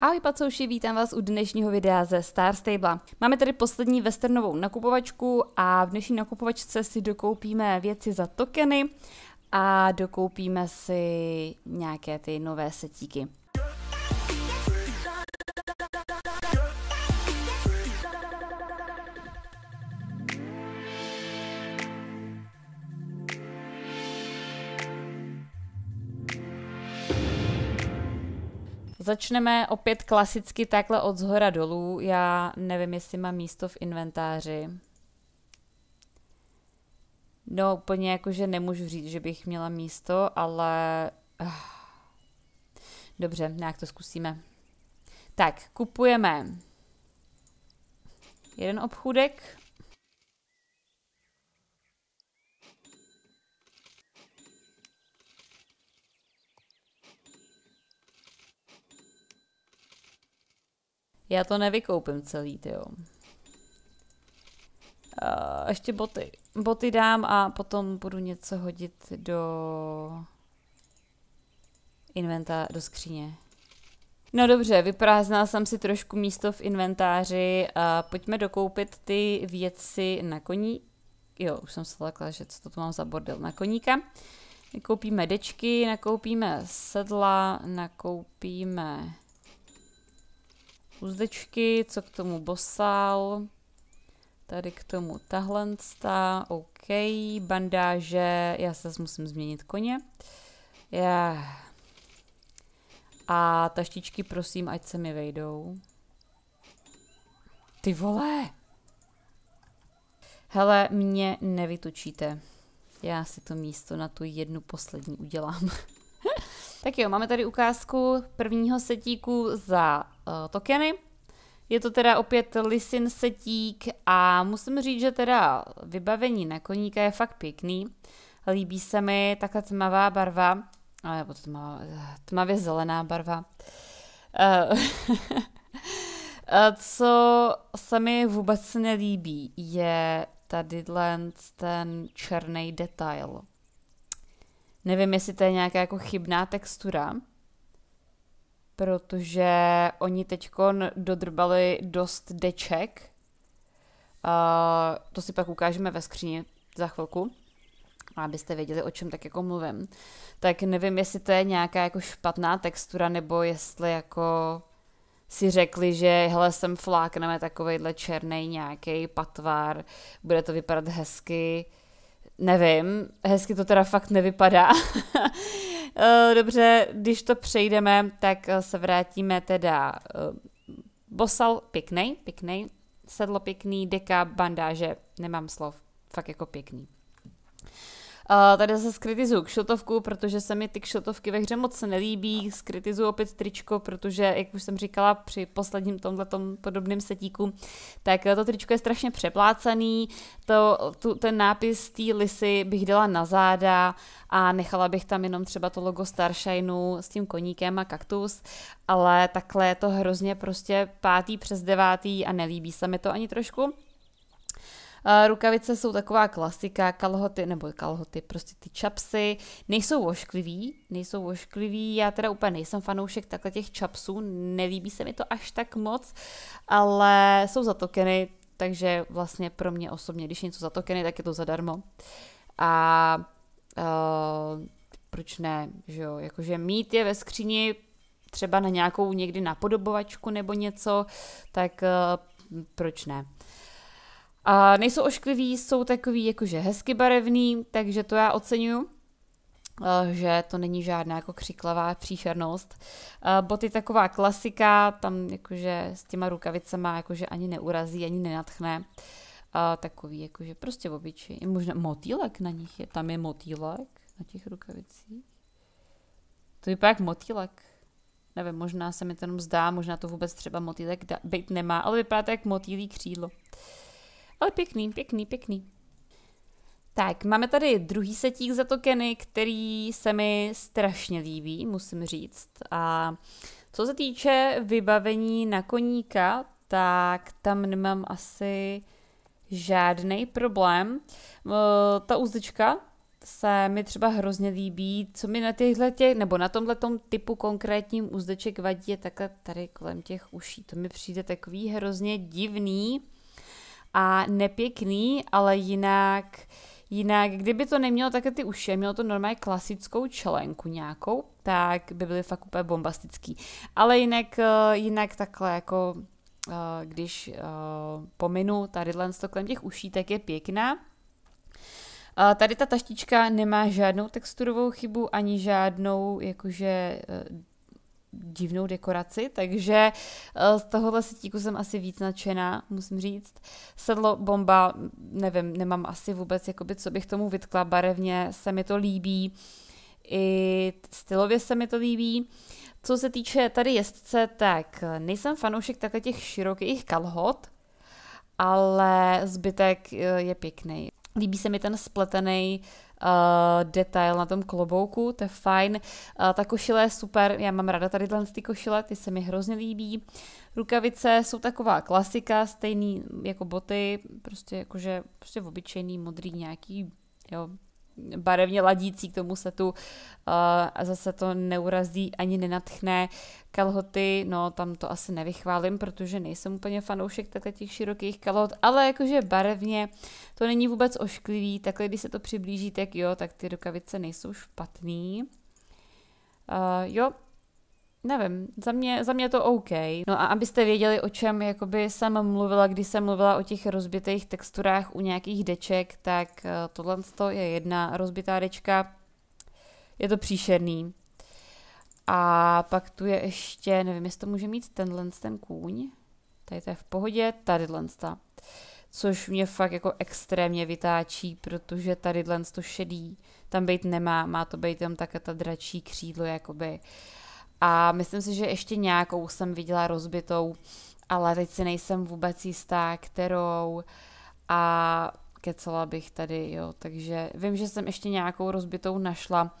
Ahoj pacouši, vítám vás u dnešního videa ze Star Stable. Máme tady poslední westernovou nakupovačku a v dnešní nakupovačce si dokoupíme věci za tokeny a dokoupíme si nějaké ty nové setíky. Začneme opět klasicky takhle od zhora dolů. Já nevím, jestli mám místo v inventáři. No úplně jako, že nemůžu říct, že bych měla místo, ale... Ah. Dobře, nějak to zkusíme. Tak, kupujeme jeden obchůdek Já to nevykoupím celý, jo. Uh, ještě boty. Boty dám a potom budu něco hodit do inventa, do skříně. No dobře, vyprázdnal jsem si trošku místo v inventáři a pojďme dokoupit ty věci na koní. Jo, už jsem se takhle, že co to tu mám za bordel na koníka. Nakoupíme dečky, nakoupíme sedla, nakoupíme Uzdečky, co k tomu bosal. Tady k tomu tahle, OK, bandáže, já se musím změnit koně. Yeah. A taštičky prosím, ať se mi vejdou. Ty vole! Hele, mě nevytočíte. Já si to místo na tu jednu poslední udělám. Tak jo, máme tady ukázku prvního setíku za uh, tokeny. Je to teda opět lisin setík a musím říct, že teda vybavení na koníka je fakt pěkný. Líbí se mi takhle tmavá barva, eh, nebo tmavá, eh, tmavě zelená barva. Co se mi vůbec nelíbí, je tady ten černý detail. Nevím, jestli to je nějaká jako chybná textura, protože oni teď dodrbali dost deček. Uh, to si pak ukážeme ve skříni za chvilku, abyste věděli, o čem tak jako mluvím. Tak nevím, jestli to je nějaká jako špatná textura, nebo jestli jako si řekli, že hele, sem flákneme takovejhle černý nějaký patvar, bude to vypadat hezky, nevím, hezky to teda fakt nevypadá. Eh, dobře, když to přejdeme, tak eh, se vrátíme teda eh, bosal pěkný, pěkný, sedlo pěkný, deka, bandáže, nemám slov, fakt jako pěkný. Uh, tady zase skritizuju kšotovku, protože se mi ty kšotovky ve hře moc nelíbí. Skritizuju opět tričko, protože, jak už jsem říkala při posledním tomhle podobném setíku, tak eh, to tričko je strašně přeplácaný. To, tu, ten nápis té lisy bych dala na záda a nechala bych tam jenom třeba to logo Starshineu s tím koníkem a kaktus, ale takhle je to hrozně prostě pátý přes devátý a nelíbí se mi to ani trošku. Eh, rukavice jsou taková klasika, kalhoty, nebo kalhoty, prostě ty čapsy, nejsou ošklivý, nejsou ošklivý, já teda úplně nejsem fanoušek takhle těch čapsů, nelíbí se mi to až tak moc, ale jsou zatokeny, takže vlastně pro mě osobně, když něco zatokeny, tak je to zadarmo. A uh, proč ne, že jo, jakože mít je ve skříni třeba na nějakou někdy napodobovačku nebo něco, tak uh, proč ne. Uh, a nejsou oškliví, jsou takový jakože hezky barevný, takže to já oceňuju eh, že to není žádná jako křiklavá příšernost. Eh, Boty taková klasika, tam jakože s těma rukavicema jakože ani neurazí, ani nenatchne. Takový jakože prostě obyčej. Možná motýlek na nich je, tam je motýlek na těch rukavicích. To vypadá jak motýlek. Nevím, možná se mi to jenom zdá, možná to vůbec třeba motýlek být nemá, ale vypadá to jak motýlí křídlo. Uh, ale pěkný, pěkný, pěkný. Tak, máme tady druhý setík za tokeny, který se mi strašně líbí, musím říct. A co se týče vybavení na koníka, tak tam nemám asi žádný problém. Eh, ta úzdička se mi třeba hrozně líbí, co mi na těchto, nebo na tomhle typu konkrétním uzdeček vadí, je takhle tady kolem těch uší. To mi přijde takový hrozně divný a nepěkný, ale jinak, jinak, kdyby to nemělo také ty uši, mělo to normálně klasickou čelenku nějakou, tak by byly fakt úplně bombastický. Ale jinak, eh, jinak takhle jako eh, když eh, pominu tady to kolem těch uší, tak je pěkná. Tady ta taštička nemá žádnou texturovou chybu, ani žádnou jakože divnou dekoraci, takže eh, z tohohle setíku jsem asi víc nadšená, musím říct. Sedlo bomba, nevím, nemám asi vůbec, jakoby, co bych tomu vytkla, barevně se mi to líbí, i stylově se mi to líbí. Co se týče tady jezdce, tak nejsem fanoušek takhle těch širokých kalhot, ale zbytek eh, je pěkný. Líbí se mi ten spletený uh, detail na tom klobouku, to je fajn. Uh, ta košile je super, já mám ráda tady ty košile, ty se mi hrozně líbí. Rukavice jsou taková klasika, stejný jako boty, prostě jakože prostě obyčejný modrý nějaký, jo, barevně ladící k tomu setu eh, a zase to neurazí ani nenatchne. Kalhoty, no tam to asi nevychválím, protože nejsem úplně fanoušek takhle těch širokých kalhot, ale jakože barevně to není vůbec ošklivý, takhle když se to přiblíží, tak jo, tak ty rukavice nejsou špatný. Uh, jo, Nevím, za mě, za mě to OK. No a abyste věděli, o čem jakoby jsem mluvila, když jsem mluvila o těch rozbitých texturách u nějakých deček, tak eh, tohle je jedna rozbitá dečka. Je to příšerný. A pak tu je ještě, nevím, jestli to může mít tenhle ten kůň. Tady to je v pohodě, tady ta. Což mě fakt jako extrémně vytáčí, protože tady to šedý tam být nemá, má to být tam také ta dračí křídlo jakoby. Uh, a myslím si, že ještě nějakou jsem viděla rozbitou, ale teď si nejsem vůbec jistá, kterou. A kecela bych tady, jo, takže vím, že jsem ještě nějakou rozbitou našla,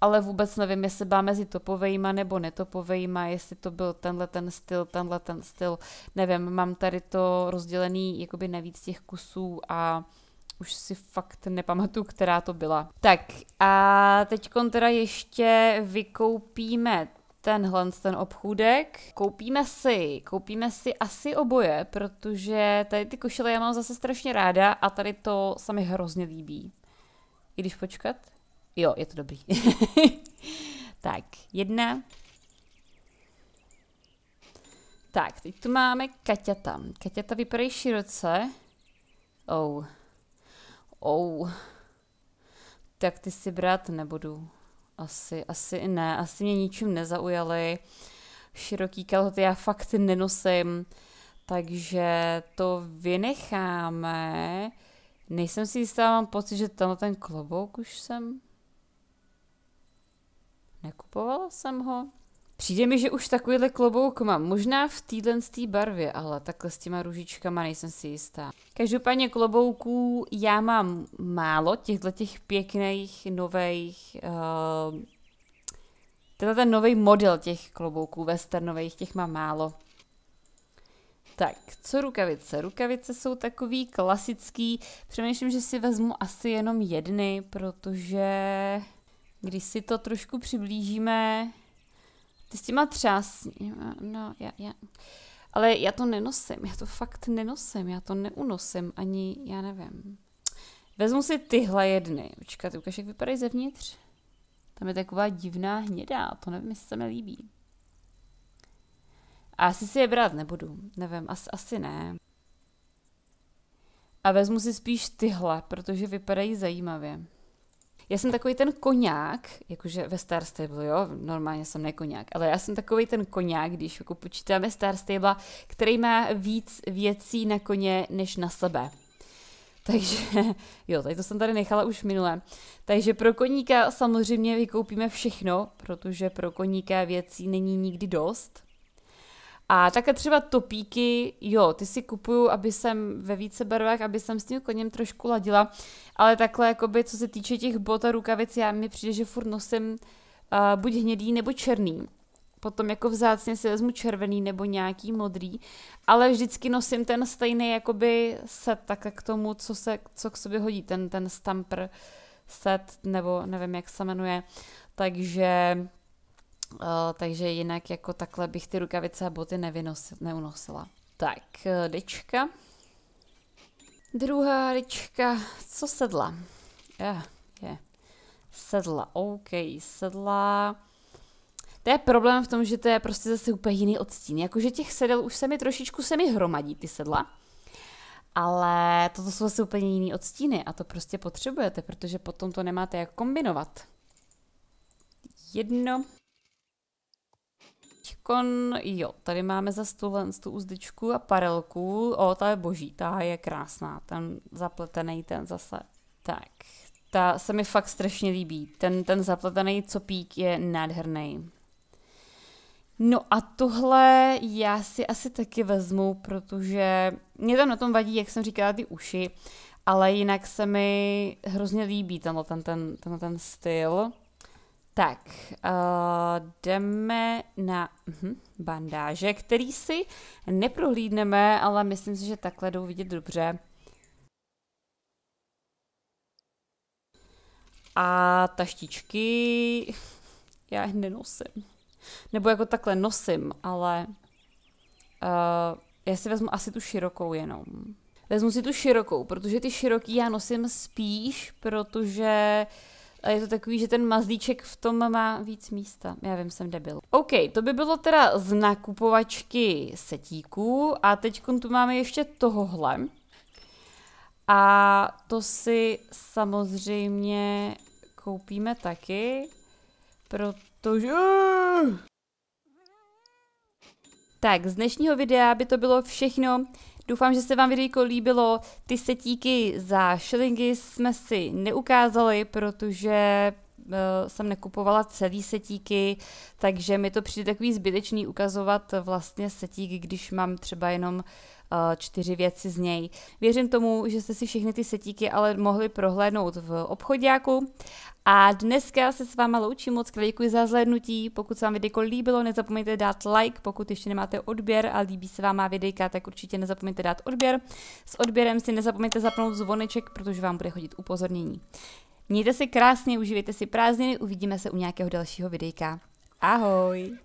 ale vůbec nevím, jestli byla mezi topovejma nebo netopovejma, jestli to byl tenhle ten styl, tenhle ten styl, nevím, mám tady to rozdělený jakoby navíc těch kusů a už si fakt nepamatuju, která to byla. Tak a teď teda ještě vykoupíme tenhle ten obchůdek. Koupíme si, koupíme si asi oboje, protože tady ty košile já mám zase strašně ráda a tady to se mi hrozně líbí. I když počkat? Jo, je to dobrý. tak, jedna. Tak, teď tu máme Kaťata. Kaťata vypadají široce. Oh. Oh. Tak ty si brát nebudu asi, asi ne, asi mě ničím nezaujaly. Široký kalhoty já fakt nenosím, takže to vynecháme. Nejsem si jistá, mám pocit, že tenhle ten klobouk už jsem... Nekupovala jsem ho. Přijde mi, že už takovýhle klobouk mám. Možná v téhle barvě, ale takhle s těma růžičkama nejsem si jistá. Každopádně klobouků já mám málo, těchto těch pěkných, nových, uh, eh, teda ten nový model těch klobouků westernových, těch mám málo. Tak, co rukavice? Rukavice jsou takový klasický. Přemýšlím, že si vezmu asi jenom jedny, protože když si to trošku přiblížíme, ty s těma třásní, no, já, já. Ale já to nenosím, já to fakt nenosím, já to neunosím, ani, já nevím. Vezmu si tyhle jedny. Počkat, ukáž, jak vypadají zevnitř. Tam je taková divná hnědá, to nevím, jestli se mi líbí. A asi si je brát nebudu, nevím, asi, asi ne. A vezmu si spíš tyhle, protože vypadají zajímavě. Já jsem takový ten koňák, jakože ve Star Stable, jo, normálně jsem koňák, ale já jsem takový ten koňák, když jako počítáme Star Stable, který má víc věcí na koně než na sebe. Takže, jo, tady to jsem tady nechala už minule. Takže pro koníka samozřejmě vykoupíme všechno, protože pro koníka věcí není nikdy dost. A také třeba topíky, jo, ty si kupuju, aby jsem ve více barvách, aby jsem s tím koněm trošku ladila, ale takhle, jakoby, co se týče těch bot a rukavic, já mi přijde, že furt nosím uh, buď hnědý nebo černý. Potom jako vzácně si vezmu červený nebo nějaký modrý, ale vždycky nosím ten stejný jakoby set tak k tomu, co se, co k sobě hodí, ten, ten stamper set, nebo nevím, jak se jmenuje. Takže Eh, takže jinak jako takhle bych ty rukavice a boty nevynos, neunosila. Tak, dečka. Eh, Druhá dečka. Co sedla? Eh, je, yeah, je. Yeah. Sedla, OK, sedla. To je problém v tom, že to je prostě zase úplně jiný odstín. Jakože těch sedel už se mi trošičku se mi hromadí ty sedla. Ale toto jsou zase úplně jiný odstíny a to prostě potřebujete, protože potom to nemáte jak kombinovat. Jedno, teďkon, jo, tady máme za tuhle tu uzdičku a parelku. O, ta je boží, ta je krásná, ten zapletený ten zase. Tak, ta se mi fakt strašně líbí. Ten, ten zapletený copík je nádherný. No a tohle já si asi taky vezmu, protože mě tam na tom vadí, jak jsem říkala, ty uši, ale jinak se mi hrozně líbí tenhle ten, ten, tenhle ten styl. Tak, uh, jdeme na uh, bandáže, který si neprohlídneme, ale myslím si, že takhle jdou vidět dobře. A taštičky já je nenosím. Nebo jako takhle nosím, ale uh, já si vezmu asi tu širokou jenom. Vezmu si tu širokou, protože ty široký já nosím spíš, protože uh, a je to takový, že ten mazlíček v tom má víc místa. Já vím, jsem debil. OK, to by bylo teda z nakupovačky setíků a teď tu máme ještě tohohle. A to si samozřejmě koupíme taky, protože... Tak, z dnešního videa by to bylo všechno. Doufám, že se vám videjko líbilo. Ty setíky za šilingy jsme si neukázali, protože Eh, jsem nekupovala celý setíky, takže mi to přijde takový zbytečný ukazovat eh, vlastně setík, když mám třeba jenom eh, čtyři věci z něj. Věřím tomu, že jste si všechny ty setíky ale mohli prohlédnout v obchodáku. A dneska se s váma loučím, moc děkuji za zhlédnutí, pokud se vám videjko líbilo, nezapomeňte dát like, pokud ještě nemáte odběr a líbí se vám má videjka, tak určitě nezapomeňte dát odběr. S odběrem si nezapomeňte zapnout zvoneček, protože vám bude chodit upozornění. Mějte se krásně, užívejte si prázdniny, uvidíme se u nějakého dalšího videjka. Ahoj!